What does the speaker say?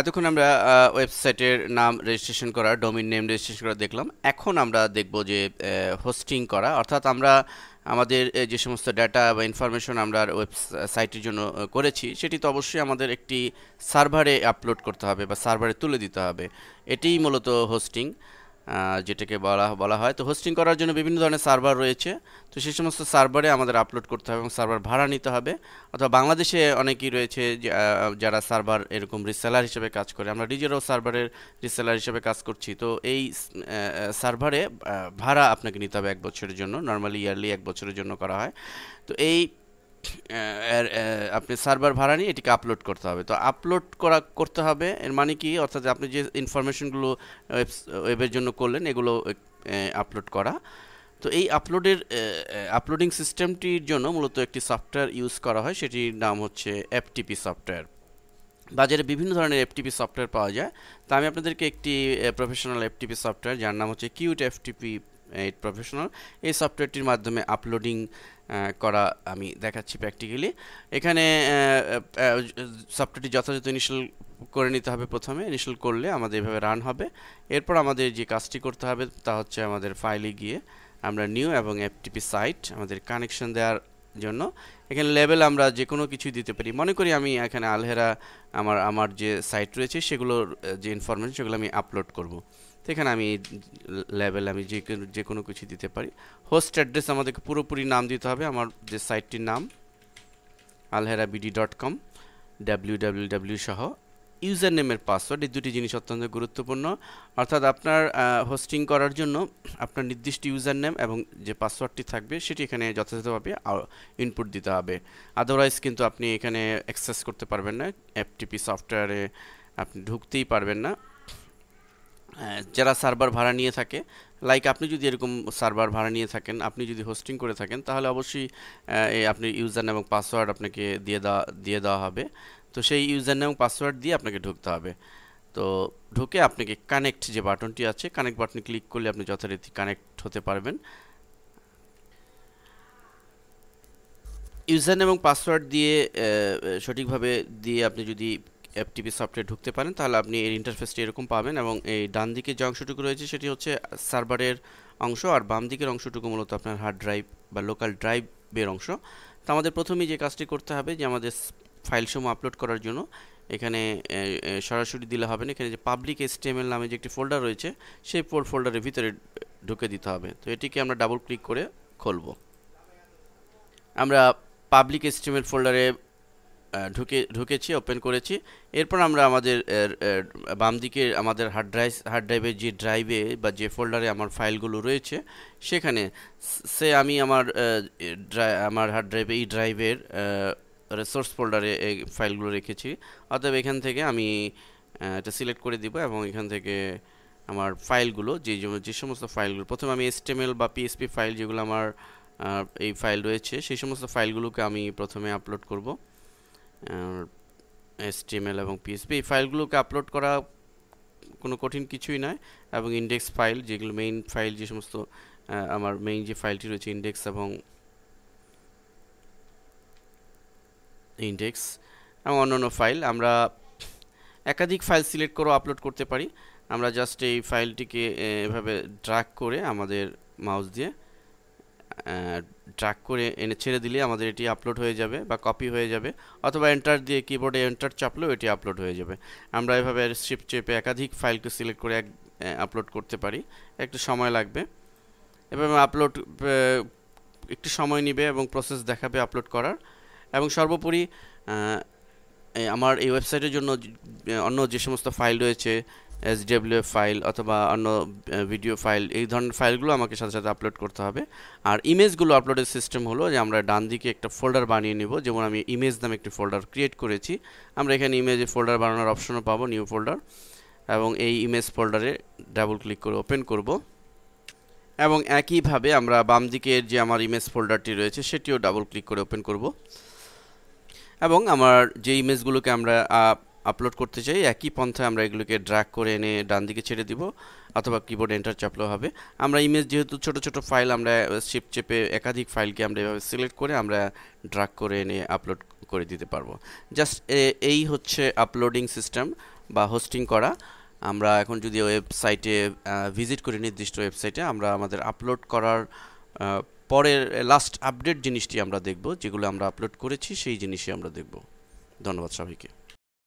এতক্ষণ আমরা ওয়েবসাইটের নাম রেজিস্ট্রেশন করা ডোমিন নেম রেজিস্ট্রেশন করা দেখলাম এখন আমরা দেখব যে হোস্টিং করা অর্থাৎ আমরা আমাদের যে সমস্ত ডাটা বা ইনফরমেশন আমরা ওয়েবসাইটের জন্য করেছি সেটি তো অবশ্যই আমাদের একটি সার্ভারে আপলোড করতে হবে বা সার্ভারে তুলে দিতে হবে এটিই মূলত হোস্টিং যেটাকে বলা বলা হয় তো হোস্টিং করার জন্য বিভিন্ন ধরনের সার্ভার রয়েছে তো সেই সমস্ত সার্ভারে আমাদের আপলোড করতে হবে এবং সার্ভার ভাড়া নিতে হবে অথবা বাংলাদেশে অনেকেই রয়েছে যারা সার্ভার এরকম রিসেলার হিসেবে কাজ করে আমরা নিজেরাও সার্ভারের রিসেলার হিসেবে কাজ করছি তো এই সার্ভারে ভাড়া আপনাকে নিতে হবে এক বছরের জন্য নর্মালি ইয়ারলি এক বছরের জন্য করা হয় তো এই আপনি সার্ভার ভাড়া নিয়ে এটিকে আপলোড করতে হবে তো আপলোড করা করতে হবে এর মানে কি অর্থাৎ আপনি যে ইনফরমেশনগুলো ওয়েবের জন্য করলেন এগুলো আপলোড করা তো এই আপলোডের আপলোডিং সিস্টেমটির জন্য মূলত একটি সফটওয়্যার ইউজ করা হয় সেটির নাম হচ্ছে এফটিপি সফটওয়্যার বাজারে বিভিন্ন ধরনের এফটিপি সফটওয়্যার পাওয়া যায় তা আমি আপনাদেরকে একটি প্রফেশনাল এফটিপি সফটওয়্যার যার নাম হচ্ছে কিউট এফটিপি এইট প্রফেশনাল এই সফটওয়্যারটির মাধ্যমে আপলোডিং করা আমি দেখাচ্ছি প্র্যাকটিক্যালি এখানে সফটওয়্যারটি যথাযথ ইনিশিয়াল করে নিতে হবে প্রথমে ইনিশিয়াল করলে আমাদের এভাবে রান হবে এরপর আমাদের যে কাজটি করতে হবে তা হচ্ছে আমাদের ফাইলে গিয়ে আমরা নিউ এবং এফটিপি সাইট আমাদের কানেকশন দেওয়ার জন্য এখানে লেভেল আমরা যে কোনো কিছুই দিতে পারি মনে করি আমি এখানে আলহেরা আমার আমার যে সাইট রয়েছে সেগুলোর যে ইনফরমেশন সেগুলো আমি আপলোড করব তো এখানে আমি লেভেল আমি যে যে কোনো কিছু দিতে পারি হোস্ট অ্যাড্রেস আমাদেরকে পুরোপুরি নাম দিতে হবে আমার যে সাইটটির নাম আলহেরা BD dot com W W W সহ ইউজার নেমের পাসওয়ার্ড এই দুটি জিনিস অত্যন্ত গুরুত্বপূর্ণ অর্থাৎ আপনার হোস্টিং করার জন্য আপনার নির্দিষ্ট ইউজার নেম এবং যে পাসওয়ার্ডটি থাকবে সেটি এখানে যথাযথভাবে ইনপুট দিতে হবে আদারওয়াইজ কিন্তু আপনি এখানে অ্যাক্সেস করতে পারবেন না এফটিপি সফটওয়্যারে আপনি ঢুকতেই পারবেন না যারা সার্ভার ভাড়া নিয়ে থাকে লাইক আপনি যদি এরকম সার্ভার ভাড়া নিয়ে থাকেন আপনি যদি হোস্টিং করে থাকেন তাহলে অবশ্যই আপনি ইউজার এবং পাসওয়ার্ড আপনাকে দিয়ে দেওয়া দিয়ে দেওয়া হবে তো সেই ইউজার এবং পাসওয়ার্ড দিয়ে আপনাকে ঢুকতে হবে তো ঢুকে আপনাকে কানেক্ট যে বাটনটি আছে কানেক্ট বাটনে ক্লিক করলে আপনি যথারীতি কানেক্ট হতে পারবেন ইউজার এবং পাসওয়ার্ড দিয়ে সঠিকভাবে দিয়ে আপনি যদি এফটিপি সফটওয়্যার ঢুকতে পারেন তাহলে আপনি এর ইন্টারফেসটি এরকম পাবেন এবং এই ডান দিকে যে অংশটুকু রয়েছে সেটি হচ্ছে সার্ভারের অংশ আর বাম দিকের অংশটুকু মূলত আপনার হার্ড ড্রাইভ বা লোকাল ড্রাইভের অংশ তো আমাদের প্রথমেই যে কাজটি করতে হবে যে আমাদের ফাইলসমূহ আপলোড করার জন্য এখানে সরাসরি দিলে হবে না এখানে যে পাবলিক এসটিএমএল নামে যে একটি ফোল্ডার রয়েছে সেই ফোল্ডারের ভিতরে ঢুকে দিতে হবে তো এটিকে আমরা ডাবল ক্লিক করে খুলব আমরা পাবলিক এসটিএমএল ফোল্ডারে ঢুকে ঢুকেছি ওপেন করেছি এরপর আমরা আমাদের বাম দিকে আমাদের হার্ড ড্রাইভ হার্ড ড্রাইভে যে ড্রাইভে বা যে ফোল্ডারে আমার ফাইলগুলো রয়েছে সেখানে সে আমি আমার আমার হার্ড ড্রাইভে এই ড্রাইভের রিসোর্স ফোল্ডারে এই ফাইলগুলো রেখেছি অতএব এখান থেকে আমি এটা সিলেক্ট করে দিব এবং এখান থেকে আমার ফাইলগুলো যে যে সমস্ত ফাইলগুলো প্রথমে আমি এসটিএমএল বা পিএসপি ফাইল যেগুলো আমার এই ফাইল রয়েছে সেই সমস্ত ফাইলগুলোকে আমি প্রথমে আপলোড করব এসটিএমএল এবং পিএসপি এই ফাইলগুলোকে আপলোড করা কোনো কঠিন কিছুই নয় এবং ইন্ডেক্স ফাইল যেগুলো মেইন ফাইল যে সমস্ত আমার মেইন যে ফাইলটি রয়েছে ইন্ডেক্স এবং ইন্ডেক্স এবং অন্যান্য ফাইল আমরা একাধিক ফাইল সিলেক্ট করেও আপলোড করতে পারি আমরা জাস্ট এই ফাইলটিকে এভাবে ড্রাগ করে আমাদের মাউস দিয়ে ট্র্যাক করে এনে ছেড়ে দিলে আমাদের এটি আপলোড হয়ে যাবে বা কপি হয়ে যাবে অথবা এন্টার দিয়ে কিবোর্ডে এন্টার চাপলেও এটি আপলোড হয়ে যাবে আমরা এভাবে স্ট্রিপ চেপে একাধিক ফাইলকে সিলেক্ট করে এক আপলোড করতে পারি একটু সময় লাগবে এভাবে আপলোড একটু সময় নেবে এবং প্রসেস দেখাবে আপলোড করার এবং সর্বোপরি আমার এই ওয়েবসাইটের জন্য অন্য যে সমস্ত ফাইল রয়েছে এসডিডব্লিউএফ ফাইল অথবা অন্য ভিডিও ফাইল এই ধরনের ফাইলগুলো আমাকে সাথে সাথে আপলোড করতে হবে আর ইমেজগুলো আপলোডের সিস্টেম হলো যে আমরা ডান দিকে একটা ফোল্ডার বানিয়ে নেব যেমন আমি ইমেজ নামে একটি ফোল্ডার ক্রিয়েট করেছি আমরা এখানে ইমেজে ফোল্ডার বানানোর অপশনও পাবো নিউ ফোল্ডার এবং এই ইমেজ ফোল্ডারে ডাবল ক্লিক করে ওপেন করব এবং একইভাবে আমরা বাম দিকের যে আমার ইমেজ ফোল্ডারটি রয়েছে সেটিও ডাবল ক্লিক করে ওপেন করব এবং আমার যে ইমেজগুলোকে আমরা আপলোড করতে চাই একই পন্থায় আমরা এগুলোকে ড্র্যাগ করে এনে ডান দিকে ছেড়ে দিব অথবা কিবোর্ড এন্টার চাপলেও হবে আমরা ইমেজ যেহেতু ছোট ছোট ফাইল আমরা শিপ চেপে একাধিক ফাইলকে আমরা এভাবে সিলেক্ট করে আমরা ড্র্যাগ করে এনে আপলোড করে দিতে পারবো জাস্ট এই হচ্ছে আপলোডিং সিস্টেম বা হোস্টিং করা আমরা এখন যদি ওয়েবসাইটে ভিজিট করি নির্দিষ্ট ওয়েবসাইটে আমরা আমাদের আপলোড করার পরের লাস্ট আপডেট জিনিসটি আমরা দেখব যেগুলো আমরা আপলোড করেছি সেই জিনিসই আমরা দেখব ধন্যবাদ সবাইকে